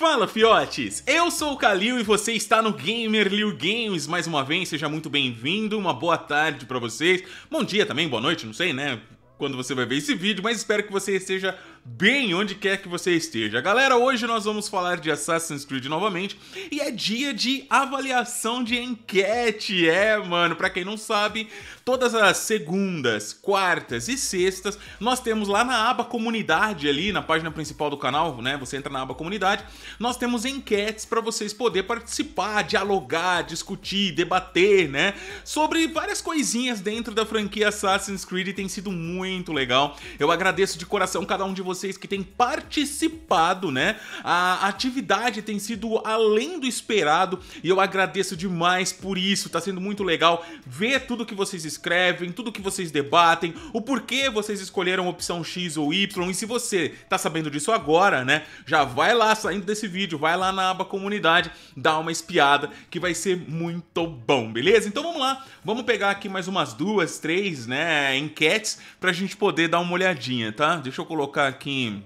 Fala fiotes, eu sou o Kalil e você está no Gamer Liu Games mais uma vez, seja muito bem-vindo, uma boa tarde para vocês, bom dia também, boa noite, não sei né, quando você vai ver esse vídeo, mas espero que você seja bem onde quer que você esteja. Galera, hoje nós vamos falar de Assassin's Creed novamente e é dia de avaliação de enquete. É, mano, para quem não sabe, todas as segundas, quartas e sextas nós temos lá na aba comunidade ali na página principal do canal, né? Você entra na aba comunidade, nós temos enquetes para vocês poder participar, dialogar, discutir, debater, né, sobre várias coisinhas dentro da franquia Assassin's Creed, tem sido muito legal. Eu agradeço de coração cada um de vocês vocês que têm participado, né? A atividade tem sido além do esperado e eu agradeço demais por isso. Tá sendo muito legal ver tudo que vocês escrevem, tudo que vocês debatem, o porquê vocês escolheram a opção X ou Y. E se você tá sabendo disso agora, né? Já vai lá saindo desse vídeo, vai lá na aba comunidade, dá uma espiada que vai ser muito bom, beleza? Então vamos lá, vamos pegar aqui mais umas duas, três, né, enquetes pra gente poder dar uma olhadinha, tá? Deixa eu colocar aqui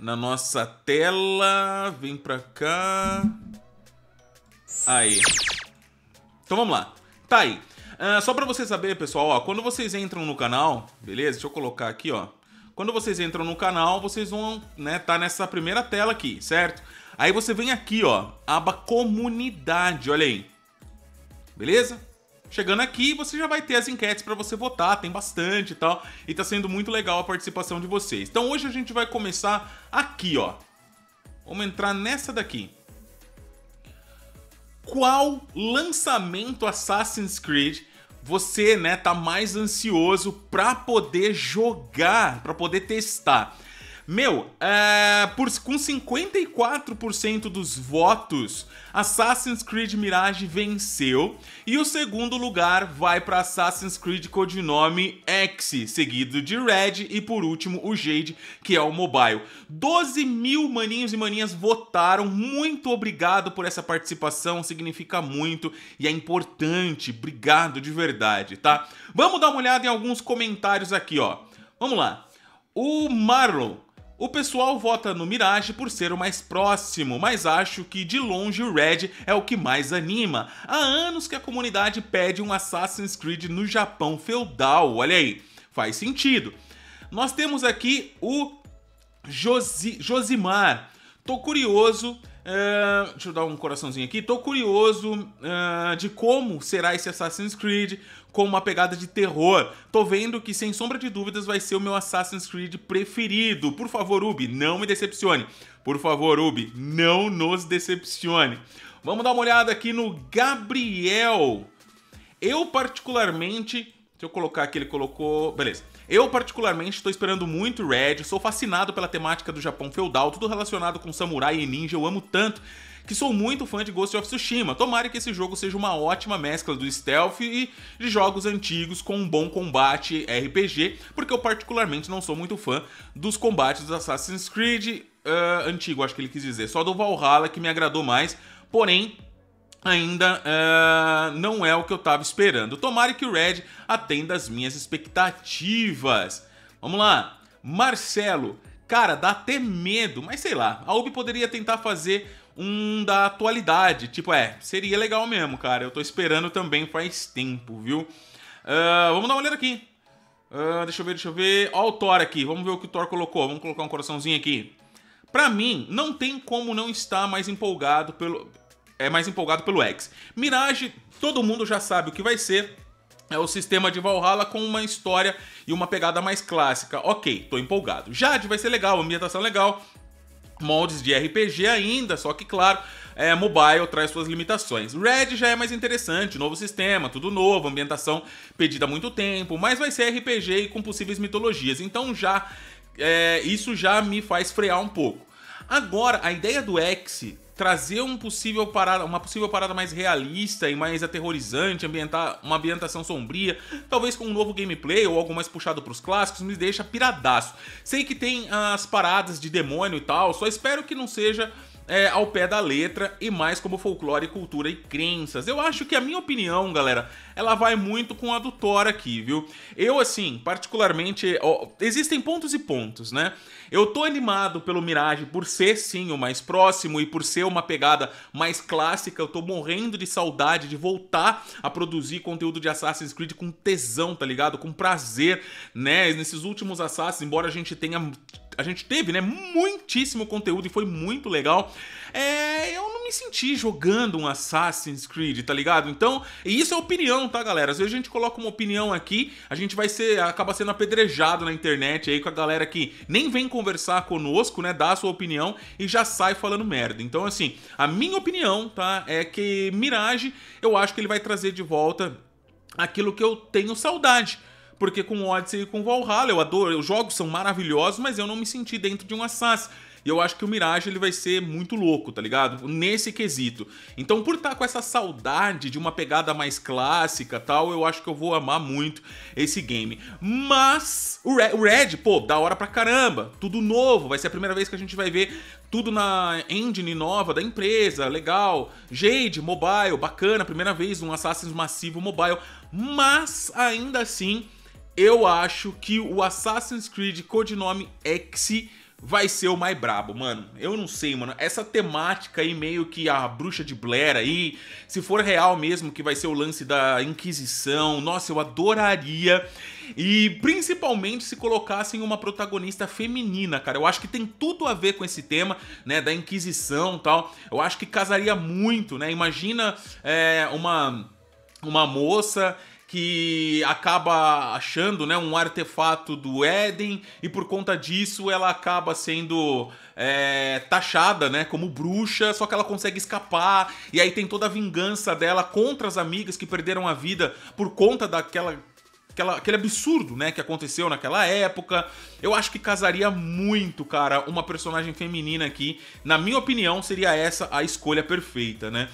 na nossa tela. Vem pra cá. Aí. Então vamos lá. Tá aí. Uh, só pra você saber, pessoal, ó, quando vocês entram no canal, beleza? Deixa eu colocar aqui, ó. Quando vocês entram no canal, vocês vão, né, tá nessa primeira tela aqui, certo? Aí você vem aqui, ó, aba comunidade, olha aí. Beleza? Chegando aqui, você já vai ter as enquetes para você votar, tem bastante e tal, e tá sendo muito legal a participação de vocês. Então hoje a gente vai começar aqui, ó. Vamos entrar nessa daqui. Qual lançamento Assassin's Creed você, né, tá mais ansioso para poder jogar, para poder testar? Meu, é, por, com 54% dos votos, Assassin's Creed Mirage venceu. E o segundo lugar vai para Assassin's Creed Codinome X, seguido de Red e por último o Jade, que é o mobile. 12 mil maninhos e maninhas votaram. Muito obrigado por essa participação, significa muito e é importante. Obrigado de verdade, tá? Vamos dar uma olhada em alguns comentários aqui, ó. Vamos lá. O Marlon o pessoal vota no Mirage por ser o mais próximo, mas acho que de longe o Red é o que mais anima. Há anos que a comunidade pede um Assassin's Creed no Japão feudal, olha aí, faz sentido. Nós temos aqui o Josi Josimar. Tô curioso é, deixa eu dar um coraçãozinho aqui. Tô curioso uh, de como será esse Assassin's Creed com uma pegada de terror. Tô vendo que, sem sombra de dúvidas, vai ser o meu Assassin's Creed preferido. Por favor, Ubi, não me decepcione. Por favor, Ubi, não nos decepcione. Vamos dar uma olhada aqui no Gabriel. Eu, particularmente. Deixa eu colocar aqui, ele colocou. Beleza. Eu, particularmente, estou esperando muito Red, sou fascinado pela temática do Japão feudal, tudo relacionado com samurai e ninja, eu amo tanto que sou muito fã de Ghost of Tsushima. Tomara que esse jogo seja uma ótima mescla do stealth e de jogos antigos com um bom combate RPG, porque eu particularmente não sou muito fã dos combates do Assassin's Creed uh, antigo, acho que ele quis dizer, só do Valhalla que me agradou mais. Porém, ainda uh, não é o que eu estava esperando. Tomara que o Red atenda as minhas expectativas. Vamos lá. Marcelo, cara, dá até medo, mas sei lá, a UB poderia tentar fazer um da atualidade. Tipo, é, seria legal mesmo, cara. Eu tô esperando também faz tempo, viu? Uh, vamos dar uma olhada aqui. Uh, deixa eu ver, deixa eu ver. Ó o Thor aqui. Vamos ver o que o Thor colocou. Vamos colocar um coraçãozinho aqui. Pra mim, não tem como não estar mais empolgado pelo, é mais empolgado pelo X. Mirage, todo mundo já sabe o que vai ser. É o sistema de Valhalla com uma história e uma pegada mais clássica. Ok, tô empolgado. Jade vai ser legal, ambientação legal, moldes de RPG ainda, só que claro, é, mobile traz suas limitações. Red já é mais interessante, novo sistema, tudo novo, ambientação pedida há muito tempo, mas vai ser RPG e com possíveis mitologias, então já é, isso já me faz frear um pouco. Agora, a ideia do X trazer um possível parada, uma possível parada mais realista e mais aterrorizante, ambientar uma ambientação sombria, talvez com um novo gameplay ou algo mais puxado para os clássicos, me deixa piradaço. Sei que tem as paradas de demônio e tal, só espero que não seja é, ao pé da letra e mais como folclore, cultura e crenças. Eu acho que a minha opinião, galera, ela vai muito com a do Thor aqui, viu? Eu, assim, particularmente, ó, existem pontos e pontos, né? Eu tô animado pelo Mirage por ser, sim, o mais próximo e por ser uma pegada mais clássica. Eu tô morrendo de saudade de voltar a produzir conteúdo de Assassin's Creed com tesão, tá ligado? Com prazer, né? Nesses últimos Assassins, embora a gente tenha a gente teve, né? Muitíssimo conteúdo e foi muito legal. É, eu não me senti jogando um Assassin's Creed, tá ligado? Então, isso é opinião, tá, galera? Às vezes a gente coloca uma opinião aqui, a gente vai ser, acaba sendo apedrejado na internet aí com a galera que nem vem conversar conosco, né? Dá a sua opinião e já sai falando merda. Então, assim, a minha opinião, tá? É que Mirage, eu acho que ele vai trazer de volta aquilo que eu tenho saudade porque com Odyssey e com Valhalla eu adoro, os jogos são maravilhosos, mas eu não me senti dentro de um Assassin. E eu acho que o Mirage ele vai ser muito louco, tá ligado? Nesse quesito. Então, por estar tá com essa saudade de uma pegada mais clássica tal, eu acho que eu vou amar muito esse game. Mas o Red, o Red pô, da hora pra caramba. Tudo novo, vai ser a primeira vez que a gente vai ver tudo na engine nova da empresa, legal. Jade, mobile, bacana, primeira vez um Assassin's massivo mobile. Mas ainda assim, eu acho que o Assassin's Creed Codinome X vai ser o mais brabo, mano. Eu não sei, mano. Essa temática aí, meio que a bruxa de Blair aí, se for real mesmo que vai ser o lance da Inquisição, nossa, eu adoraria. E principalmente se colocassem uma protagonista feminina, cara. Eu acho que tem tudo a ver com esse tema, né, da Inquisição tal. Eu acho que casaria muito, né? Imagina é, uma uma moça que acaba achando né, um artefato do Éden e por conta disso ela acaba sendo é, taxada né, como bruxa, só que ela consegue escapar e aí tem toda a vingança dela contra as amigas que perderam a vida por conta daquela Aquela, aquele absurdo, né, que aconteceu naquela época. Eu acho que casaria muito, cara, uma personagem feminina aqui. Na minha opinião, seria essa a escolha perfeita, né?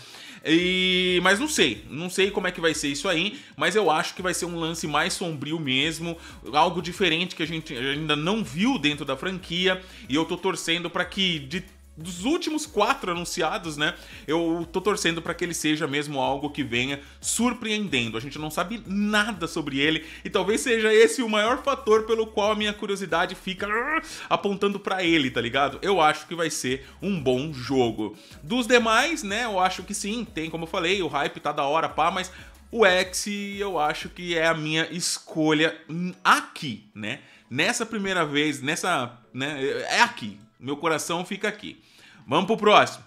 E, mas não sei, não sei como é que vai ser isso aí, mas eu acho que vai ser um lance mais sombrio mesmo, algo diferente que a gente ainda não viu dentro da franquia, e eu tô torcendo para que de dos últimos quatro anunciados, né? Eu tô torcendo para que ele seja mesmo algo que venha surpreendendo. A gente não sabe nada sobre ele e talvez seja esse o maior fator pelo qual a minha curiosidade fica ah, apontando para ele, tá ligado? Eu acho que vai ser um bom jogo. Dos demais, né? Eu acho que sim, tem, como eu falei, o hype tá da hora, pá, mas o X eu acho que é a minha escolha hum, aqui, né? Nessa primeira vez, nessa, né, é aqui, meu coração fica aqui. Vamos pro próximo.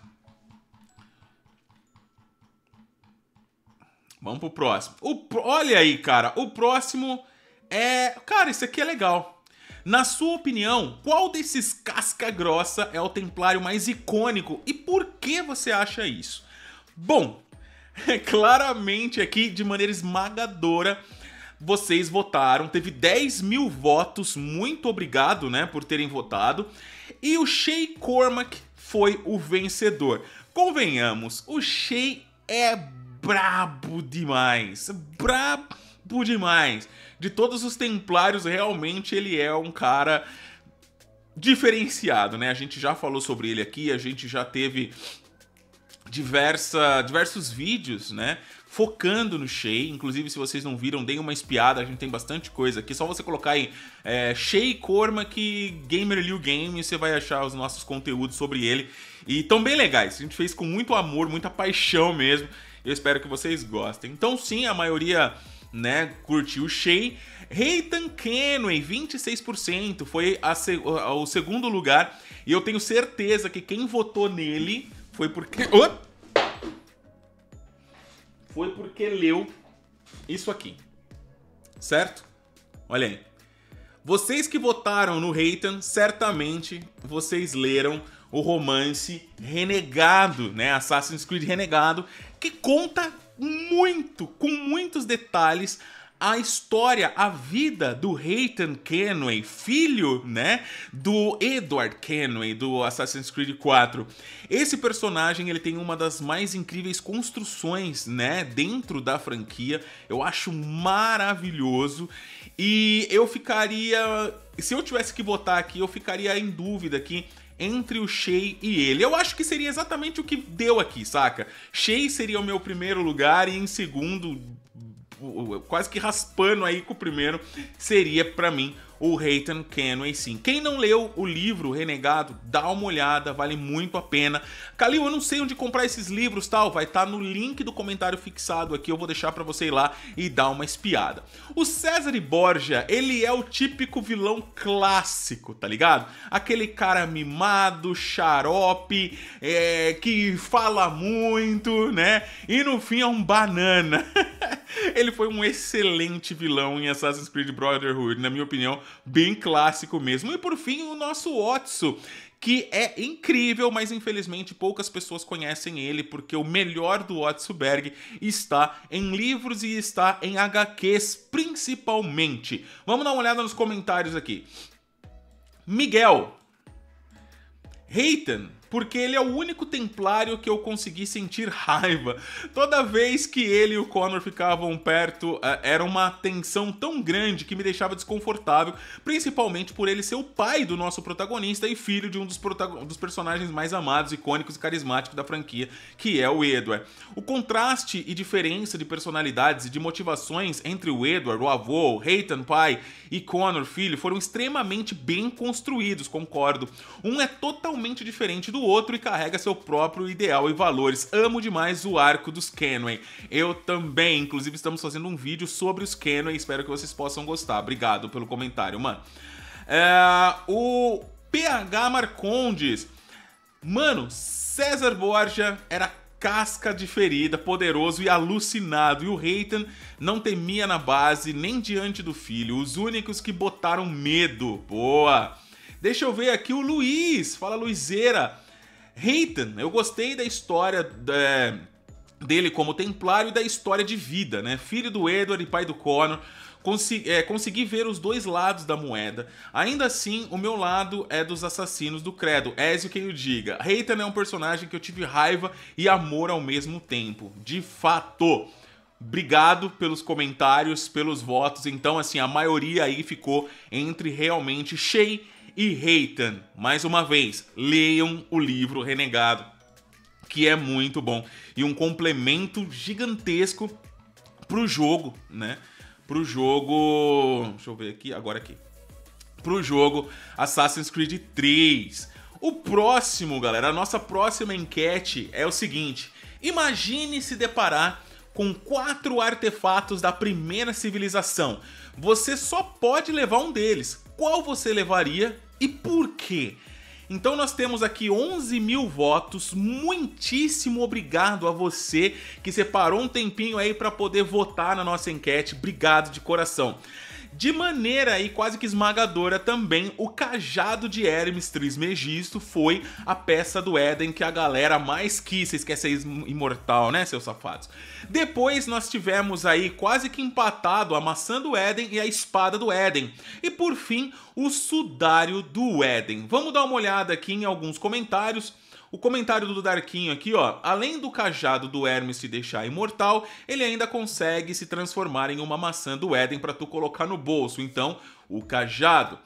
Vamos pro próximo. O, olha aí, cara. O próximo é. Cara, isso aqui é legal. Na sua opinião, qual desses casca-grossa é o templário mais icônico e por que você acha isso? Bom, claramente aqui, de maneira esmagadora, vocês votaram. Teve 10 mil votos. Muito obrigado, né, por terem votado e o Shea Cormac foi o vencedor. Convenhamos, o Shea é brabo demais, brabo demais. De todos os Templários, realmente ele é um cara diferenciado, né? A gente já falou sobre ele aqui, a gente já teve diversa, diversos vídeos, né? focando no Shea. Inclusive, se vocês não viram, deem uma espiada, a gente tem bastante coisa aqui. Só você colocar em é, Shea Cormac Gamer Liu Game e você vai achar os nossos conteúdos sobre ele. E tão bem legais. A gente fez com muito amor, muita paixão mesmo. Eu espero que vocês gostem. Então, sim, a maioria né, curtiu o Shea. Reitan Kenway, 26%, foi a, o segundo lugar. E eu tenho certeza que quem votou nele foi porque. Opa! foi porque leu isso aqui. Certo? Olha aí. Vocês que votaram no Reitan, certamente vocês leram o romance Renegado, né? Assassin's Creed Renegado, que conta muito, com muitos detalhes, a história, a vida do Hayden Kenway, filho, né, do Edward Kenway do Assassin's Creed 4. Esse personagem, ele tem uma das mais incríveis construções, né, dentro da franquia. Eu acho maravilhoso e eu ficaria, se eu tivesse que votar aqui, eu ficaria em dúvida aqui entre o Shea e ele. Eu acho que seria exatamente o que deu aqui, saca? Shea seria o meu primeiro lugar e em segundo quase que raspando aí com o primeiro, seria para mim o Hayton Kenway sim. Quem não leu o livro Renegado, dá uma olhada, vale muito a pena. Calil, eu não sei onde comprar esses livros, tal, vai estar tá no link do comentário fixado aqui, eu vou deixar para você ir lá e dar uma espiada. O César Borja, ele é o típico vilão clássico, tá ligado? Aquele cara mimado, xarope, é, que fala muito, né? E no fim é um banana. Ele foi um excelente vilão em Assassin's Creed Brotherhood, na minha opinião, bem clássico mesmo. E por fim, o nosso Otso, que é incrível, mas infelizmente poucas pessoas conhecem ele, porque o melhor do Otso Berg está em livros e está em HQs principalmente. Vamos dar uma olhada nos comentários aqui. Miguel, Reitan, porque ele é o único templário que eu consegui sentir raiva. Toda vez que ele e o Connor ficavam perto, eh, era uma tensão tão grande que me deixava desconfortável, principalmente por ele ser o pai do nosso protagonista e filho de um dos, dos personagens mais amados, icônicos e carismáticos da franquia, que é o Edward. O contraste e diferença de personalidades e de motivações entre o Edward, o avô, Hayton, pai, e Connor, filho, foram extremamente bem construídos, concordo. Um é totalmente diferente do do outro e carrega seu próprio ideal e valores. Amo demais o arco dos Kenway. Eu também, inclusive estamos fazendo um vídeo sobre os Kenway, espero que vocês possam gostar. Obrigado pelo comentário, mano. É, o PH Marcondes. Mano, César Borja era casca de ferida, poderoso e alucinado, e o Reitan não temia na base nem diante do filho, os únicos que botaram medo. Boa! Deixa eu ver aqui o Luiz, fala Luizeira. Hayton, eu gostei da história é, dele como templário e da história de vida, né? Filho do Edward e pai do Connor. Consegui, é, consegui ver os dois lados da moeda. Ainda assim, o meu lado é dos assassinos do credo, Ezio é quem o diga. Hayton é um personagem que eu tive raiva e amor ao mesmo tempo. De fato. Obrigado pelos comentários, pelos votos. Então, assim, a maioria aí ficou entre realmente Shea e Reitan. Mais uma vez, leiam o livro Renegado, que é muito bom e um complemento gigantesco pro jogo, né? Pro jogo, deixa eu ver aqui, agora aqui. Pro jogo Assassin's Creed 3. O próximo, galera, a nossa próxima enquete é o seguinte: imagine se deparar com quatro artefatos da primeira civilização. Você só pode levar um deles. Qual você levaria e por quê? Então nós temos aqui 11 mil votos. Muitíssimo obrigado a você que separou um tempinho aí para poder votar na nossa enquete. Obrigado de coração. De maneira e quase que esmagadora também, o cajado de Hermes Trismegisto foi a peça do Éden que a galera mais quis. Vocês querem ser imortal, né, seus safados? Depois nós tivemos aí quase que empatado a maçã do Éden e a espada do Éden. E por fim, o sudário do Éden. Vamos dar uma olhada aqui em alguns comentários. O comentário do Darquinho aqui, ó. Além do cajado do Hermes te deixar imortal, ele ainda consegue se transformar em uma maçã do Éden para tu colocar no bolso. Então, o cajado.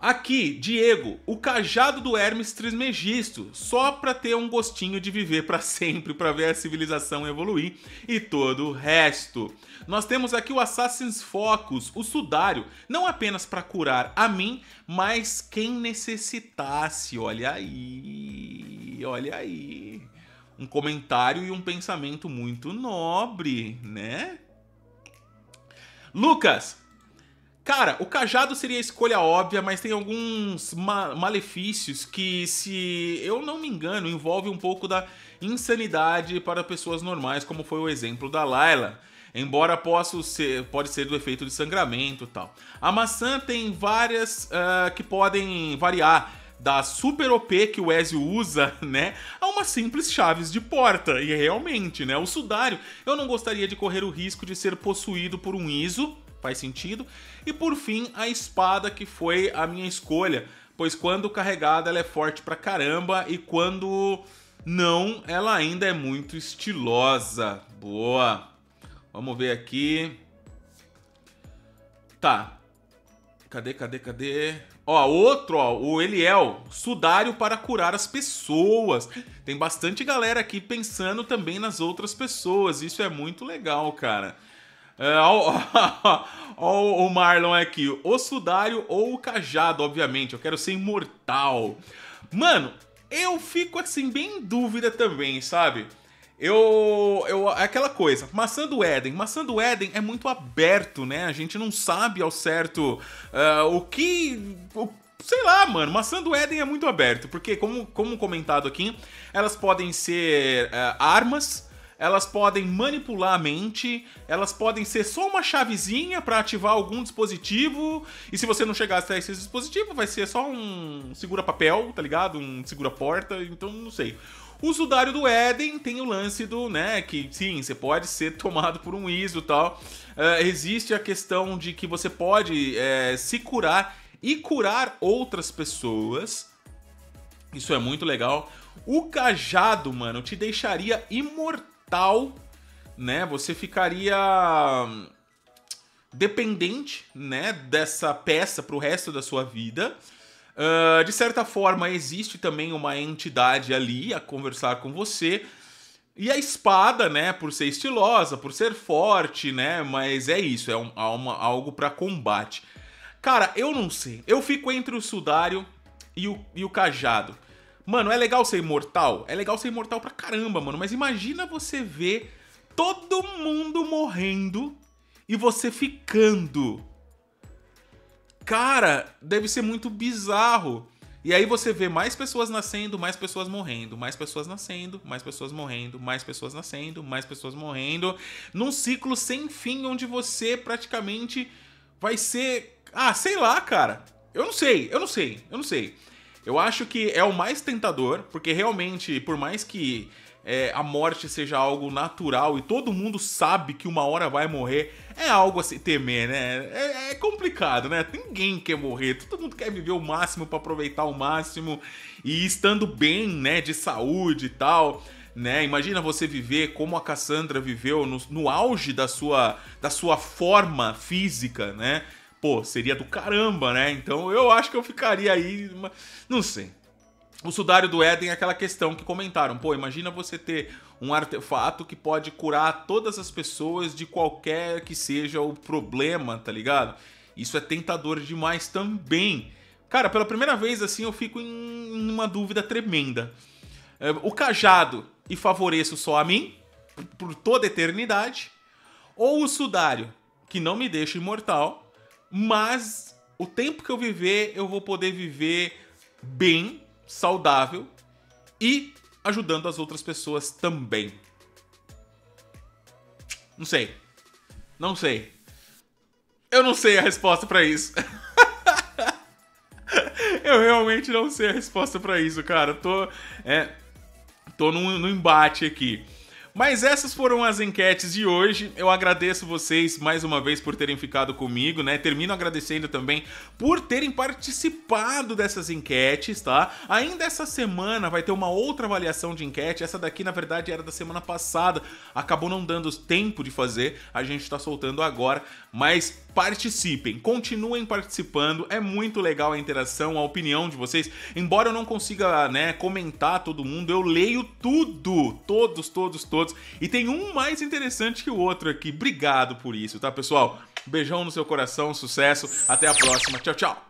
Aqui, Diego, o cajado do Hermes Trismegisto, só para ter um gostinho de viver para sempre, para ver a civilização evoluir e todo o resto. Nós temos aqui o Assassin's Focus, o sudário, não apenas para curar a mim, mas quem necessitasse. Olha aí olha aí. Um comentário e um pensamento muito nobre, né? Lucas, Cara, o cajado seria a escolha óbvia, mas tem alguns ma malefícios que, se eu não me engano, envolve um pouco da insanidade para pessoas normais, como foi o exemplo da Layla. Embora possa ser, pode ser do efeito de sangramento e tal. A maçã tem várias uh, que podem variar da super OP que o Ezio usa, né, a uma simples chaves de porta. E realmente, né, o sudário, eu não gostaria de correr o risco de ser possuído por um ISO, faz sentido. E por fim, a espada que foi a minha escolha, pois quando carregada ela é forte pra caramba e quando não, ela ainda é muito estilosa. Boa. Vamos ver aqui. Tá. Cadê, cadê, cadê? Ó, outro, ó, o Eliel, sudário para curar as pessoas. Tem bastante galera aqui pensando também nas outras pessoas. Isso é muito legal, cara. É, ó, ó, ó, o Marlon aqui. O sudário ou o cajado, obviamente. Eu quero ser imortal. Mano, eu fico assim, bem em dúvida também, sabe? Eu, eu. É aquela coisa, maçã do Éden. Maçã do Éden é muito aberto, né? A gente não sabe ao certo uh, o que. O, sei lá, mano, maçã do Éden é muito aberto, porque, como, como comentado aqui, elas podem ser uh, armas, elas podem manipular a mente, elas podem ser só uma chavezinha para ativar algum dispositivo, e se você não chegar até esse dispositivo, vai ser só um segura-papel, tá ligado? Um segura-porta, então não sei. O Sudário do Éden tem o lance do, né, que sim, você pode ser tomado por um ISO e tal. Eh, existe a questão de que você pode é, se curar e curar outras pessoas. Isso é muito legal. O cajado, mano, te deixaria imortal, né? Você ficaria hum, dependente, né, dessa peça pro resto da sua vida. Ah, de certa forma, existe também uma entidade ali a conversar com você. E a espada, né, por ser estilosa, por ser forte, né, mas é isso, é um, uma, algo para combate. Cara, eu não sei. Eu fico entre o sudário e o, e o cajado. Mano, é legal ser imortal? É legal ser imortal pra caramba, mano. Mas imagina você ver todo mundo morrendo e você ficando Cara, deve ser muito bizarro. E aí você vê mais pessoas nascendo, mais pessoas morrendo, mais pessoas nascendo, mais pessoas morrendo, mais pessoas nascendo, mais pessoas morrendo, num ciclo sem fim onde você praticamente vai ser, ah, sei lá, cara. Eu não sei, eu não sei, eu não sei. Eu acho que é o mais tentador, porque realmente, por mais que é, a morte seja algo natural e todo mundo sabe que uma hora vai morrer, é algo a se temer, né? É, é complicado, né? Ninguém quer morrer, todo mundo quer viver o máximo para aproveitar o máximo e estando bem, né, de saúde e tal. Né? Imagina você viver como a Cassandra viveu no, no auge da sua, da sua forma física, né? pô, seria do caramba, né? Então eu acho que eu ficaria aí. Não sei o sudário do Éden é aquela questão que comentaram. Pô, imagina você ter um artefato que pode curar todas as pessoas de qualquer que seja o problema, tá ligado? Isso é tentador demais também. Cara, pela primeira vez assim eu fico em uma dúvida tremenda. É, o cajado e favoreço só a mim por toda a eternidade, ou o sudário que não me deixa imortal, mas o tempo que eu viver eu vou poder viver bem saudável e ajudando as outras pessoas também. Não sei. Não sei. Eu não sei a resposta para isso. eu realmente não sei a resposta para isso, cara. Tô, é, tô num, num embate aqui. Mas essas foram as enquetes de hoje. Eu agradeço vocês mais uma vez por terem ficado comigo, né? Termino agradecendo também por terem participado dessas enquetes, tá? Ainda essa semana vai ter uma outra avaliação de enquete. Essa daqui, na verdade, era da semana passada. Acabou não dando tempo de fazer. A gente tá soltando agora, mas participem, continuem participando. É muito legal a interação, a opinião de vocês. Embora eu não consiga, né, comentar todo mundo, eu leio tudo, todos, todos, todos outros. E tem um mais interessante que o outro aqui. Obrigado por isso, tá, pessoal? Beijão no seu coração, sucesso. Até a próxima. Tchau, tchau.